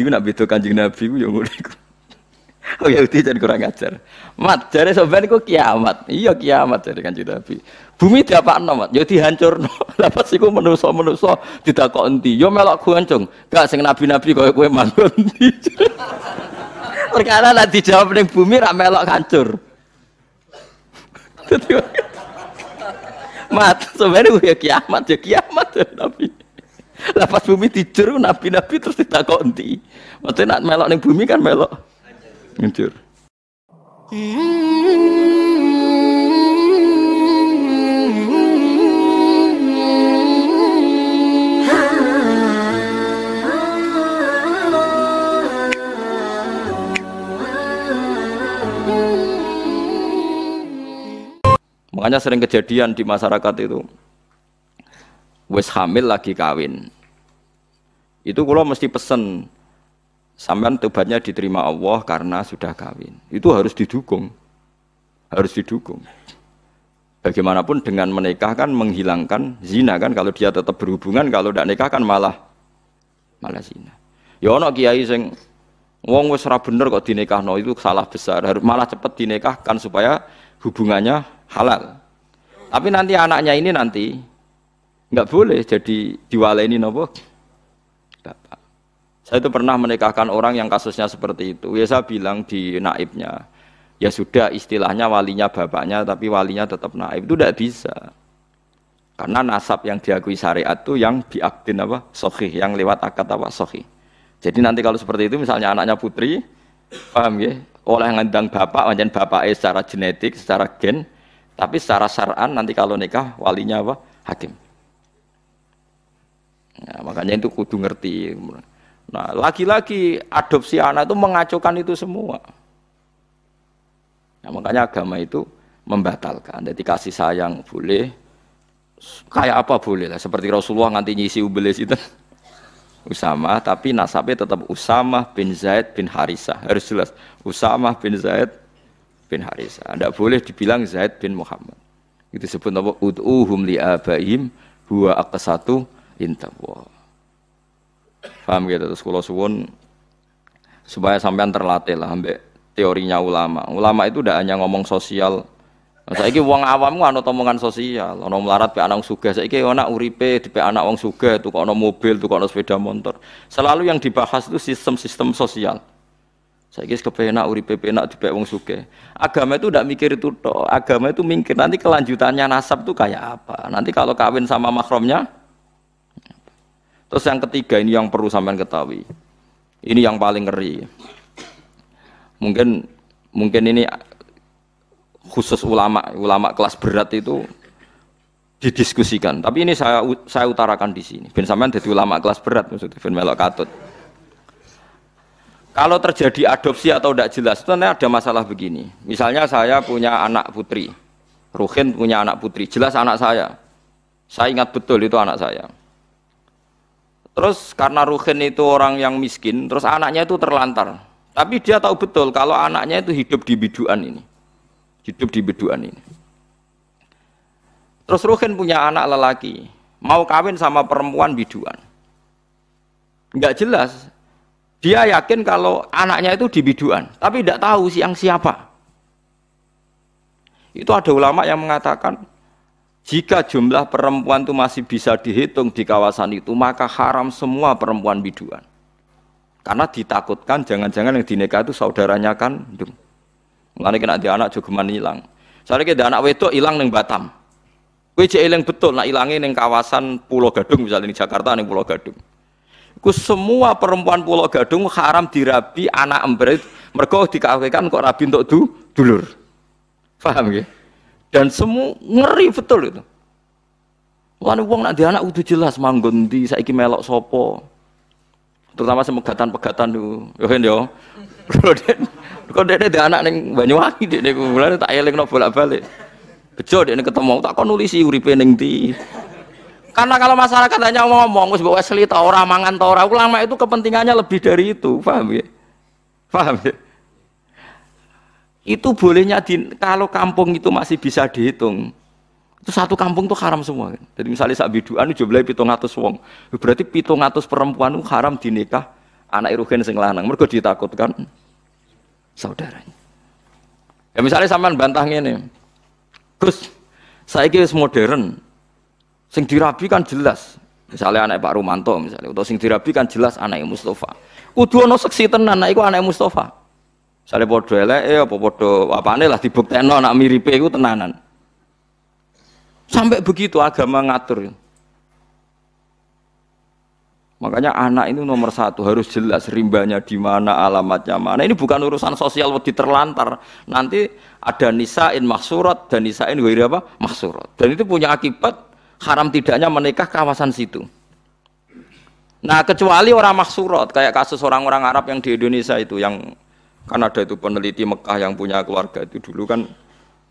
Yahudi nak beda kanjeng Nabi ku ya ngono iku. Oh Yahudi jadi kurang ajar. Mat, jare sampean iku kiamat. Iya kiamat jare kanjeng Nabi. Bumi diapakno, Mat? Ya dihancurno. Lah pas iku manusa-manusa didakok endi? Ya melok goncong. Gak sing nabi-nabi kaya kowe manut endi. Perkara nanti dijawab ning bumi ra melok hancur. Mat, sebenarnya iya kiamat, ya kiamat Nabi. Lah pas bumi dijur nabi-nabi terus tidak endi? Maksudnya nak melok neng bumi kan melok njur. Makanya sering kejadian di masyarakat itu. Wes hamil lagi kawin. Itu kalau mesti pesen sampean tobatnya diterima Allah karena sudah kawin. Itu harus didukung. Harus didukung. Bagaimanapun dengan menikah kan menghilangkan zina kan kalau dia tetap berhubungan kalau tidak nikah kan malah malah zina. Ya ono kiai sing wong wis ora bener kok dinikahno itu salah besar. Harus malah cepet dinikahkan supaya hubungannya halal. Tapi nanti anaknya ini nanti nggak boleh jadi ini nopo bapak saya itu pernah menikahkan orang yang kasusnya seperti itu ya saya bilang di naibnya ya sudah istilahnya walinya bapaknya tapi walinya tetap naib itu tidak bisa karena nasab yang diakui syariat itu yang diaktin apa sohih yang lewat akad apa sohih jadi nanti kalau seperti itu misalnya anaknya putri paham ya oleh ngendang bapak wajan bapak secara genetik secara gen tapi secara syar'an nanti kalau nikah walinya apa hakim Nah, makanya itu kudu ngerti. Nah, lagi-lagi adopsi anak itu mengacaukan itu semua. Nah, makanya agama itu membatalkan. Jadi kasih sayang boleh, kayak apa boleh lah. Seperti Rasulullah nganti nyisi ubelis itu. Usama, tapi nasabnya tetap Usama bin Zaid bin Harisah. Harus jelas. Usama bin Zaid bin Harisah. Tidak boleh dibilang Zaid bin Muhammad. Itu disebut apa? Ud'uhum li'abaihim huwa aqsatu intawa. Paham gitu terus kula suwun supaya sampean terlatih lah ambek teorinya ulama. Ulama itu tidak hanya ngomong sosial. Nah, Saya ini uang awam gua anu omongan sosial, ana melarat pe anak Saya ini anak uripe di pe anak uang wong tuh tukokno mobil, tukokno sepeda motor. Selalu yang dibahas itu sistem-sistem sosial. Saya ke pe anak uripe pe anak di pe uang suga. Agama itu tidak mikir itu toh. Agama itu mikir nanti kelanjutannya nasab tuh kayak apa. Nanti kalau kawin sama makromnya Terus yang ketiga ini yang perlu sampean ketahui. Ini yang paling ngeri. Mungkin mungkin ini khusus ulama, ulama kelas berat itu didiskusikan. Tapi ini saya saya utarakan di sini. Ben sampean jadi ulama kelas berat maksudnya ben melok katut. Kalau terjadi adopsi atau tidak jelas, sebenarnya ada masalah begini. Misalnya saya punya anak putri, Ruhin punya anak putri, jelas anak saya. Saya ingat betul itu anak saya. Terus karena Ruhin itu orang yang miskin, terus anaknya itu terlantar. Tapi dia tahu betul kalau anaknya itu hidup di biduan ini. Hidup di biduan ini. Terus Ruhin punya anak lelaki, mau kawin sama perempuan biduan. Enggak jelas. Dia yakin kalau anaknya itu di biduan, tapi tidak tahu siang siapa. Itu ada ulama yang mengatakan jika jumlah perempuan itu masih bisa dihitung di kawasan itu, maka haram semua perempuan biduan. Karena ditakutkan jangan-jangan yang dinikah itu saudaranya kan. Gitu. Mulane kena di anak jogeman hilang. Soalnya kita anak wedok hilang neng Batam. Kue hilang betul, nak hilangin neng kawasan Pulau Gadung misalnya di Jakarta neng Pulau Gadung. Ku semua perempuan Pulau Gadung haram dirabi anak ember mereka dikawinkan kok rabi untuk du, dulur. Paham ya? Dan semua ngeri betul itu. Mulane uang nak anak udah jelas manggon di saiki melok sopo. Terutama semegatan-pegatan itu. Yo kan yo. kalau dia dia anak neng Banyuwangi dia nih mulane tak eling no bolak-balik. Bejo dia neng ketemu tak kon nulisi uripe neng di. Karena kalau masyarakat hanya ngomong wis bawa selita ora mangan ta ulama itu kepentingannya lebih dari itu, paham ya? Paham ya? Itu bolehnya di, kalau kampung itu masih bisa dihitung. Itu satu kampung itu haram semua. Kan? Jadi misalnya sak biduan jumlahnya pitung atus wong. Berarti pitung atus perempuan itu haram dinikah anak irugen sing lanang. Mereka ditakutkan saudaranya. Ya misalnya sampean bantah ini Gus, saya kira modern. Sing dirabi kan jelas. Misalnya anak Pak Rumanto misalnya, atau sing dirabi kan jelas anak Mustafa. Kudu ana seksi tenan, anak itu anak Mustafa. Sale padha eleke apa padha apane lah dibuktekno anak miripe iku tenanan. Sampai begitu agama ngatur. Makanya anak ini nomor satu harus jelas rimbanya di mana alamatnya mana. Ini bukan urusan sosial wedi terlantar. Nanti ada nisain mahsurat dan nisain wira apa mahsurat. Dan itu punya akibat haram tidaknya menikah kawasan situ. Nah kecuali orang mahsurat kayak kasus orang-orang Arab yang di Indonesia itu yang Kan ada itu peneliti Mekah yang punya keluarga itu dulu kan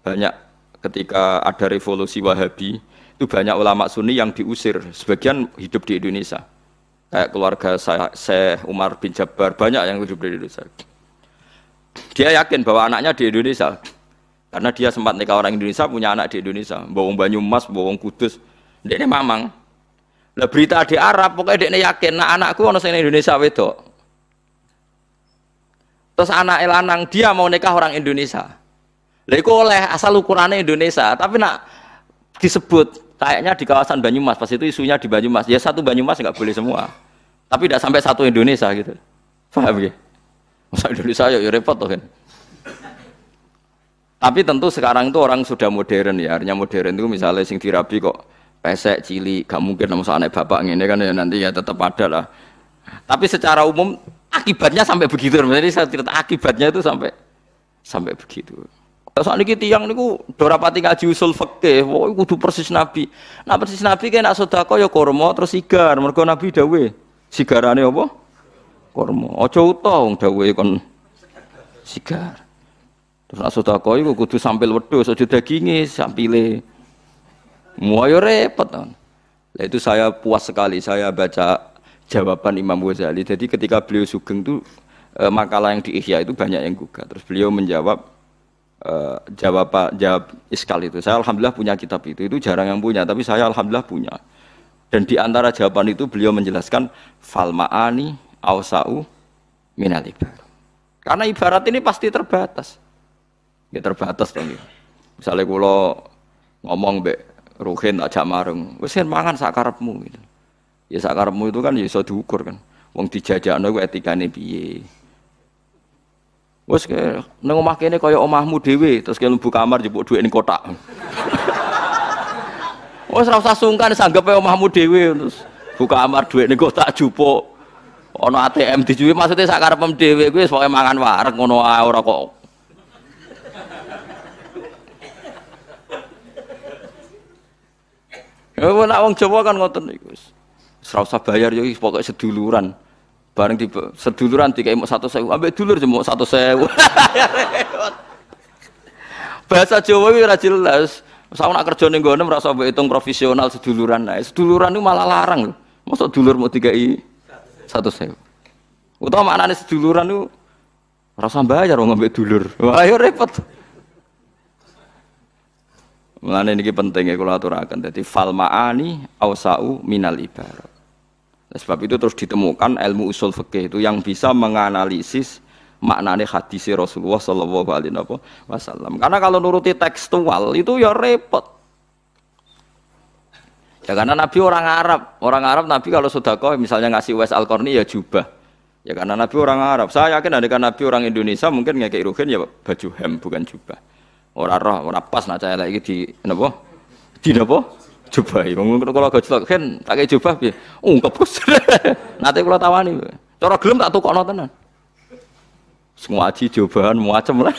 banyak ketika ada revolusi Wahabi itu banyak ulama Sunni yang diusir. Sebagian hidup di Indonesia. Kayak keluarga saya, saya Umar bin Jabbar banyak yang hidup di Indonesia. Dia yakin bahwa anaknya di Indonesia. Karena dia sempat nikah orang Indonesia, punya anak di Indonesia. Bawang Banyumas, Bawang Kudus. Dia ini mamang. Lah berita di Arab pokoknya dia yakin nah anakku orang Indonesia wedok. Terus anak lanang dia mau nikah orang Indonesia. lah itu oleh asal ukurannya Indonesia, tapi nak disebut kayaknya di kawasan Banyumas pas itu isunya di Banyumas. Ya satu Banyumas nggak boleh semua. Tapi tidak sampai satu Indonesia gitu. Paham ya? Masa Indonesia ya, ya repot tuh kan. Tapi tentu sekarang itu orang sudah modern ya. Artinya modern itu misalnya sing dirabi kok pesek cili gak mungkin sama anak bapak ini kan ya nanti ya tetap ada lah. Tapi secara umum Akibatnya sampai begitu. Jadi saya cerita akibatnya itu sampai sampai begitu. Soalnya kita yang niku dorapati ngaji usul fakih, wah kudu persis nabi. Nah persis nabi kayak nak sodako ya kormo terus sigar, mereka nabi dawe sigarane apa? Kormo. Ojo utong dawe kon sigar. Terus nak sodako itu kudu sambil wedus, ojo dagingnya sampile. Mau ya repot. Nah, itu saya puas sekali saya baca jawaban Imam Ghazali. Jadi ketika beliau sugeng tuh e, makalah yang di Ihya itu banyak yang gugat. Terus beliau menjawab e, jawab jawab iskal itu. Saya alhamdulillah punya kitab itu. Itu jarang yang punya, tapi saya alhamdulillah punya. Dan di antara jawaban itu beliau menjelaskan falmaani ausau minal ibarat. Karena ibarat ini pasti terbatas. Ya terbatas dong. Ya. Misalnya kalau ngomong be Ruhin tak marung, wesin mangan sakarapmu. gitu. Ya sakarmu itu kan ya iso diukur kan. Wong dijajakno etika etikane piye. Wes ke nang omah kene kaya omahmu dewi terus ke buka kamar jebuk duit ini kotak. Wes rasa usah sungkan sanggepe omahmu dewi terus buka kamar duit ini kotak jupuk. ono ATM dijuwe maksudnya sakar pem dewi kuwi wis pokoke mangan wareg ngono ora kok Ya nak wong Jawa kan ngoten niku Serasa bayar yo pokoknya seduluran. Bareng di seduluran tiga mau satu sewu, ambek dulur jemuk satu sewu. Bahasa Jawa itu jelas. Saya nak kerja nih gue merasa hitung profesional seduluran. Nah, seduluran itu malah larang. loh Masa dulur mau tiga i satu sewu. Utama nih seduluran itu rasa bayar ambek dulur. Wah, ayo repot. mengenai ini penting ya kula jadi Dadi fal maani ausau minal ibarat. Nah, sebab itu terus ditemukan ilmu usul fikih itu yang bisa menganalisis maknane hadis Rasulullah Shallallahu Alaihi Wasallam. Karena kalau nuruti tekstual itu ya repot. Ya karena Nabi orang Arab, orang Arab Nabi kalau sudah kau misalnya ngasih Wes Al Korni ya jubah. Ya karena Nabi orang Arab. Saya yakin ada kan Nabi orang Indonesia mungkin nggak rugen ya baju hem bukan jubah. Orang roh, orang pas nak cahaya lagi di napa? Di napa? ya Wong kalau gak celok kan tak kei jubah piye? Oh, nanti kalau kula nih, Cara gelem tak tukok nonton, Semua aji jobahan macem lah.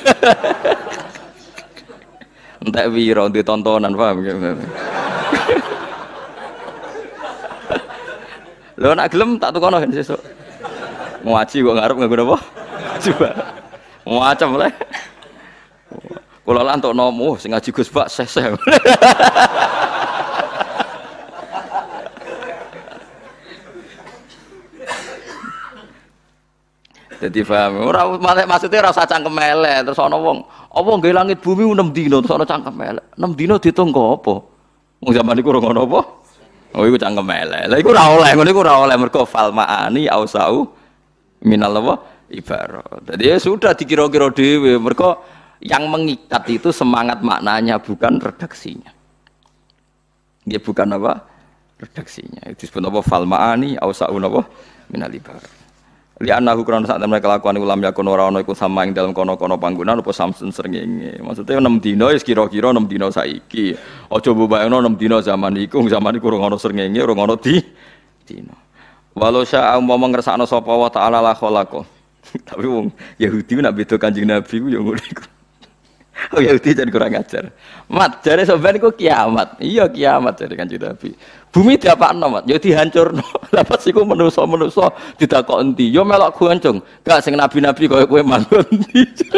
Entek wira di tontonan paham lo nak gelem tak tukokno kan sesuk. Ngaji ngaruh ngarep nggo napa? Coba. Macem lah. Kula lan nomu, singa oh, sing ngaji Gus Pak seseh. Jadi paham. Ora maksudnya ora usah cangkem elek terus ana wong, apa nggih langit bumi 6 dino terus ana cangkem elek. 6 dino ditung apa? Wong zaman iku ora ngono apa? Oh iku cangkem elek. lha iku ora oleh, ngene iku ora oleh mergo fal maani ausau minal apa? Ibarat. Jadi ya sudah dikira-kira dhewe mergo yang mengikat itu semangat maknanya bukan redaksinya. ya bukan apa? Redaksinya. Itu disebut apa? Fal maani ausau napa Minal ibarat. Li anahu krono sak temne kelakuan iku lam yakun ora ana iku sama ing dalem kono-kono panggonan apa samsun srengenge. Maksudnya 6 dino wis ya kira-kira 6 dino saiki. Aja mbayangno 6 dino zaman iku, zaman iku urung ana srengenge, urung ana di dino Walau sya'a umpama ngersakno sapa wa ta'ala la khalaqa. Tapi wong Yahudi nak beda Kanjeng Nabi ku ya ngono iku. oh Yahudi jadi kurang ajar. Mat, jadi sebenarnya kok kiamat. Iya kiamat jadi kan Nabi. Bumi diapa no mat? Yo ya dihancur no. Dapat sih ku menuso menuso tidak kok enti. Yo ya melok kuancung. Gak sing nabi nabi kau kue mangun enti.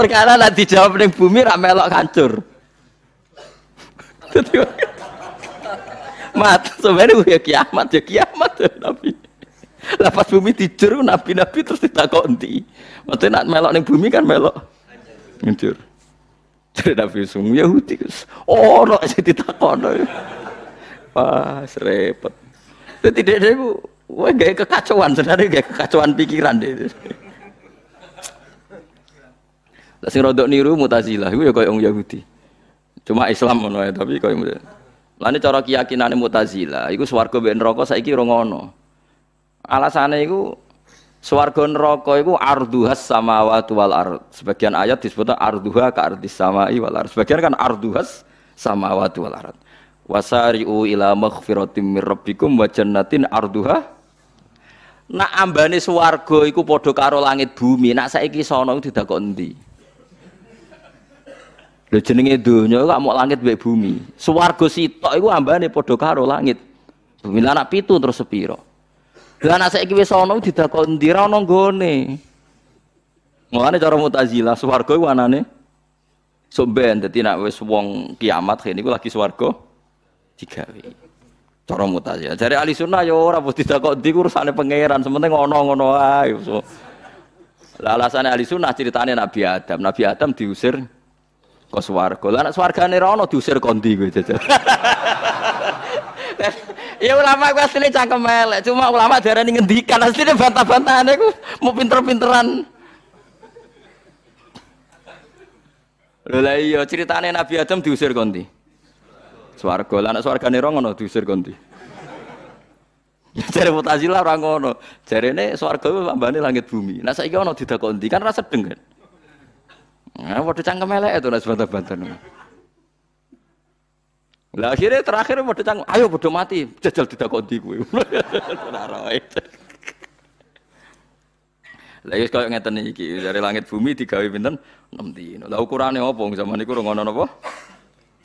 Perkara lah dijawab neng bumi rak melok hancur. mat, sebenarnya gue kiamat ya kiamat ya nabi. Lah bumi dijeru nabi nabi terus tidak kok enti. Maksudnya nak melok neng bumi kan melok Mencur. Jadi Nabi Yusuf Yahudi. Oh, no, saya ditakon. pas repot, Jadi tidak ada itu. Wah, gaya kekacauan. Sebenarnya gak kekacauan pikiran. Deh. Lah sing rodok niru Mu'tazilah iku ya kaya wong Yahudi. Cuma Islam ngono ya, tapi kaya Lane cara keyakinane Mu'tazilah iku swarga mbek neraka saya ora ngono. Alasane iku Swarga neraka iku arduhas samawati wal ard. Sebagian ayat disebut arduha ka ardi samai wal ard. Sebagian kan arduhas samawati wal ard. Wasari'u ila maghfiratin mir rabbikum wa jannatin arduha Nak ambane swarga iku padha karo langit bumi, nak saiki sono iku didak endi? Lho jenenge donya kok langit mbek bumi. Swarga sitok iku ambane padha karo langit. Bumi lanak pitu terus sepiro? Lah anak saiki wis ana didakok ndi ra ana nggone. Mulane cara Mu'tazilah swarga iku anane sok dadi nek wis wong kiamat kene iku lagi swarga digawe. Cara Mu'tazilah. Jare ahli sunnah ya ora mesti dakok ndi urusane pangeran, sementing ngono-ngono ae. So. Lah alasane ahli sunnah ceritane Nabi Adam. Nabi Adam diusir ke swarga. Lah nek swargane ra ana diusir kondi kowe jajan. ya ulama aku asli cangkem cuma ulama darah ini ngendikan aslinya bantah aneh aku mau pinter-pinteran. Lelah iya ceritane Nabi Adam diusir ganti, Swarga, lah nek swargane ora ngono diusir ganti. Ya mutazila Mu'tazilah ora nih Jarene swarga kuwi lambane langit bumi. Nek saiki ono didakok kan rasa denger. kan. Nah, waduh cangkem itu nasi bantah bantah lah akhirnya terakhir mau cang, ayo bodoh mati, jajal tidak konti gue. Lah wis koyo ngeten iki, dari langit bumi digawe pinten? 6 dino. Lah ukurane opo zaman niku ngono napa?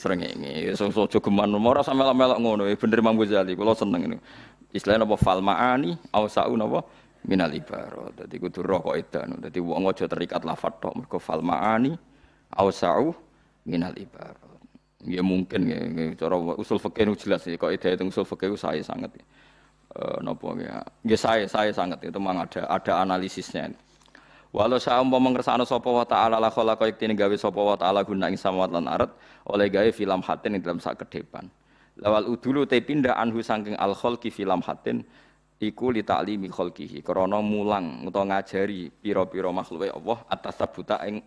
Srengenge. Wis so, aja geman ora sampe melok ngono. Ya, bener Imam Ghazali, kula seneng niku. Istilah napa fal maani au saun napa? Minal ibarat. Dadi kudu roh kok edan. Dadi wong aja terikat lafat tok mergo fal maani au sau minal ibarat. Ya mungkin ya, cara usul fakir itu jelas ya. Kok ide itu usul fakir itu saya sangat ya. Uh, eh, nopo ya. Ya saya saya sangat ya. itu memang ada ada analisisnya. Walau saya umpama ngersakno sapa wa ta'ala la khalaqa iktine gawe sapa wa ta'ala guna ing samawat lan arat oleh gawe film hatin di dalam sak kedepan. Lawal udulu te pindah anhu sangking al khalqi film hatin iku li ta'limi khalqihi krana mulang utawa ngajari pira-pira makhluke Allah atas sabuta ing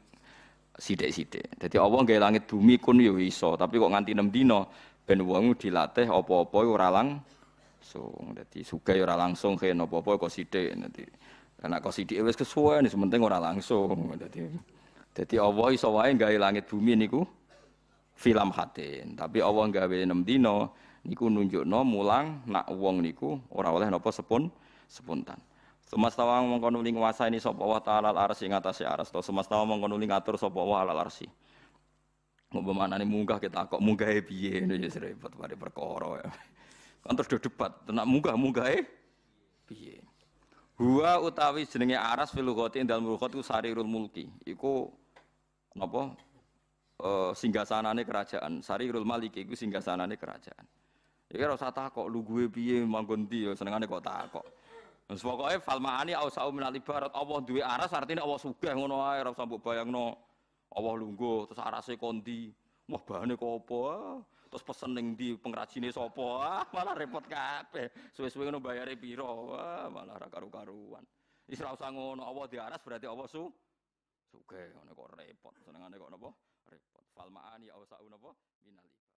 sithik-sithik. jadi Allah nggawe langit bumi kun ya iso, tapi kok nganti 6 dina ben wong dilatih opo apa ya ora langsung. jadi suka ya ora langsung kene opo apa ya kok sithik nanti. Karena kok sithike wis kesuwen, sementing ora langsung. jadi, jadi Allah iso wae langit bumi niku film hatin. Tapi Allah nggawe 6 dina niku nunjukno mulang nak wong niku ora oleh nopo sepun spontan. Sumastawa mengkono mengkonuling nguasani sapa Allah taala al-arsy ing atase aras. To sumastawa mengkono mengkonuling ngatur sapa Allah al-arsy. Ngopo manane munggah kita kok munggahe piye Ini ya repot bare perkara. Ya. Kan terus do debat, tenak munggah munggahe piye. Hua utawi jenenge aras fil lughati dalam lughat ku sarirul mulki. Iku napa? E, singgasanane kerajaan. Sarirul maliki iku singgasanane kerajaan. Iki ora usah takok lu gue piye manggon ndi ya senengane kok takok. Wis pokoke falmaani ausau minal ibarat Allah duwe aras artinya Allah sugih ngono ae ora usah bayangno. Allah lungguh terus arase kondi. Wah bahane kok apa? Terus pesen ning ndi pengrajine sapa? Ah, malah repot kabeh. Suwe-suwe ngono bayare pira? Wah, malah ora karu-karuan. Wis ora usah ngono Allah di aras berarti Allah su sugih ngono kok repot. Senengane kok napa? Repot. Falmaani ausau napa minal